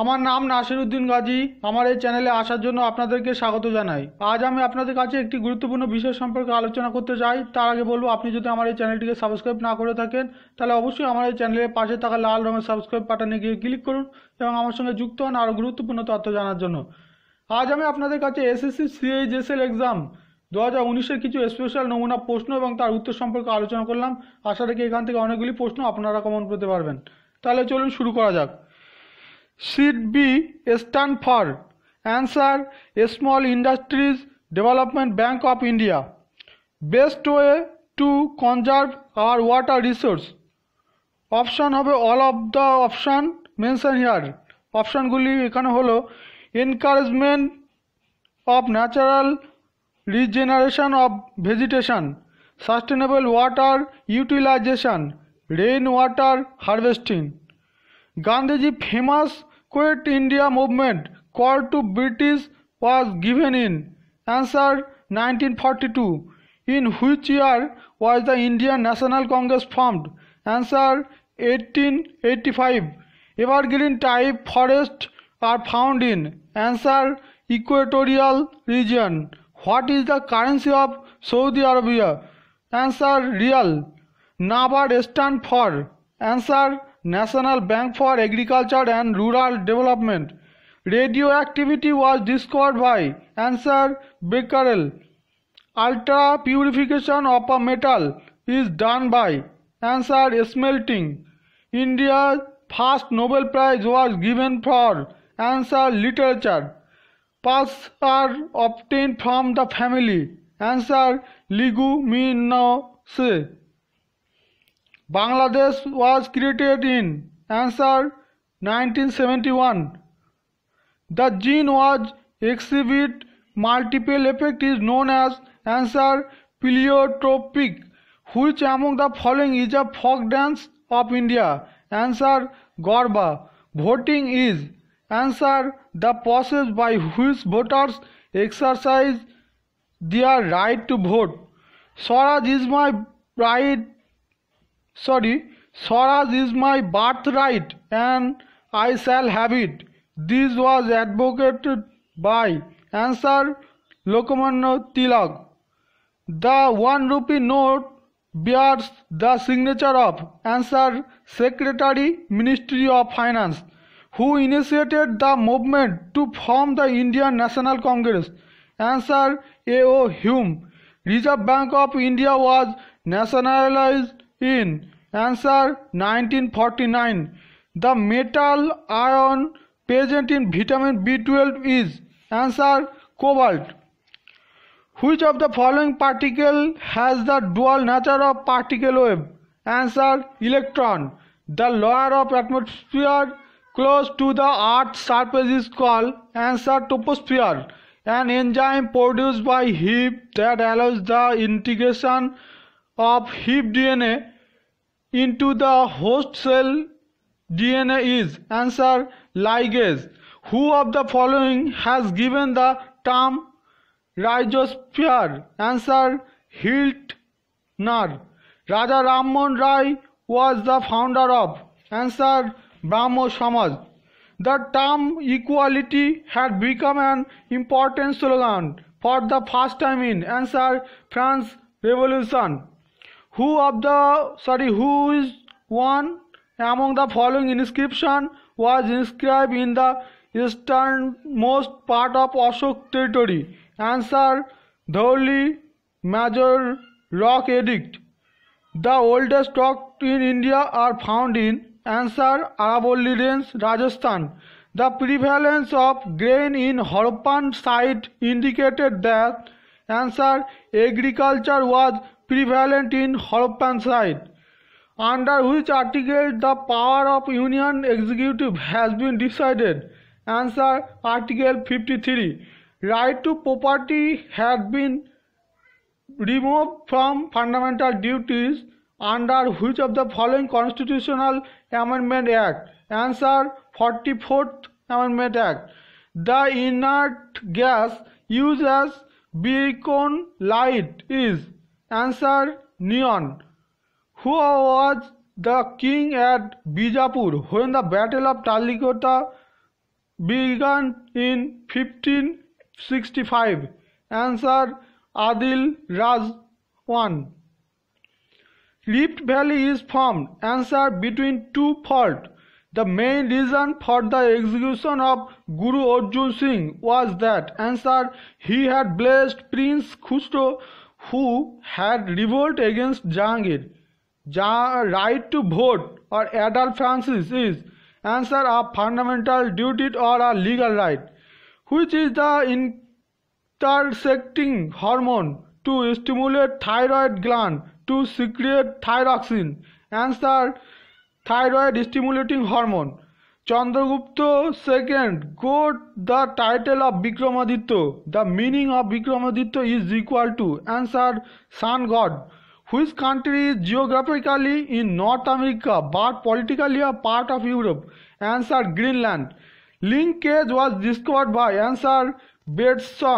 আমার নাম উদ্দিন গাজী আমার এই চ্যানেলে আসার জন্য আপনাদেরকে স্বাগত জানাই আজ আমি আপনাদের কাছে একটি গুরুত্বপূর্ণ বিষয় সম্পর্কে আলোচনা করতে চাই তার আগে বলবো আপনি যদি আমার এই চ্যানেলটিকে সাবস্ক্রাইব না করে থাকেন তাহলে অবশ্যই আমার এই চ্যানেলের পাশে থাকা লাল রঙের সাবস্ক্রাইব বাটনে গিয়ে ক্লিক করুন এবং আমার সঙ্গে যুক্ত হন আরও গুরুত্বপূর্ণ তথ্য জানার জন্য আজ আমি আপনাদের কাছে এসএসসি সিএইচএসএল এক্সাম দু হাজার উনিশের কিছু স্পেশাল নমুনা প্রশ্ন এবং তার উত্তর সম্পর্কে আলোচনা করলাম আশা রাখি এখান থেকে অনেকগুলি প্রশ্ন আপনারা কমন করতে পারবেন তাহলে চলুন শুরু করা যাক Sheet B stand for Answer Small Industries Development Bank of India. Best way to conserve our water resource. Option হবে all of the option mention here অপশানগুলি এখানে হলো encouragement of natural regeneration of vegetation sustainable water utilisation rain water harvesting Gandhiji famous Quit India movement called to British was given in answer 1942 in which year was the Indian National Congress formed answer 1885 evergreen type forests are found in answer equatorial region what is the currency of Saudi Arabia answer real Nabar stand for answer National Bank for Agriculture and Rural Development. Radioactivity was discovered by Answer Becquerel. Ultra purification of a metal is done by Answer Smelting. India's first Nobel Prize was given for Answer Literature. Paths are obtained from the family. Answer Leguminosae. Bangladesh was created in answer 1971. The gene was exhibit multiple effect is known as answer pleiotropic which among the following is a folk dance of India answer Garba voting is answer the process by which voters exercise their right to vote Swaraj is my right sorry, Swaraj is my birthright and I shall have it. This was advocated by answer Lokomanno Tilak. The one rupee note bears the signature of answer Secretary Ministry of Finance who initiated the movement to form the Indian National Congress. Answer A.O. Hume. Reserve Bank of India was nationalized in? Answer 1949. The metal ion present in vitamin B12 is? Answer cobalt. Which of the following particle has the dual nature of particle wave? Answer electron. The layer of atmosphere close to the earth surface is called answer troposphere an enzyme produced by heat that allows the integration of hip DNA into the host cell DNA is answer ligase. Who of the following has given the term rhizosphere? Answer Hiltner. Raja Ramon Rai was the founder of answer Brahmo Samaj. The term equality had become an important slogan for the first time in answer France Revolution. Who of the sorry, who is one among the following inscription was inscribed in the easternmost part of Ashok territory? Answer Dhauli Major Rock Edict. The oldest rock in India are found in Answer Aravalli Range, Rajasthan. The prevalence of grain in Harappan site indicated that answer agriculture was prevalent in Harappan side, under which article the power of Union Executive has been decided. Answer Article 53. Right to property has been removed from fundamental duties under which of the following Constitutional Amendment Act? Answer 44th Amendment Act. The inert gas used as beacon light is Answer Neon. Who was the king at Bijapur when the Battle of Talikota began in 1565? Answer Adil Raj 1. Rift Valley is formed. Answer between two fault. The main reason for the execution of Guru Arjun Singh was that answer he had blessed Prince Khusro who had revolt against Jahangir. Ja right to vote or adult Francis is answer a fundamental duty or a legal right, which is the intersecting hormone to stimulate thyroid gland to secrete thyroxine. Answer thyroid stimulating hormone. Chandragupta second got the title of Vikramaditya the meaning of Vikramaditya is equal to answer sun god whose country is geographically in North America but politically a part of Europe answer Greenland link cage was discovered by answer বেডসন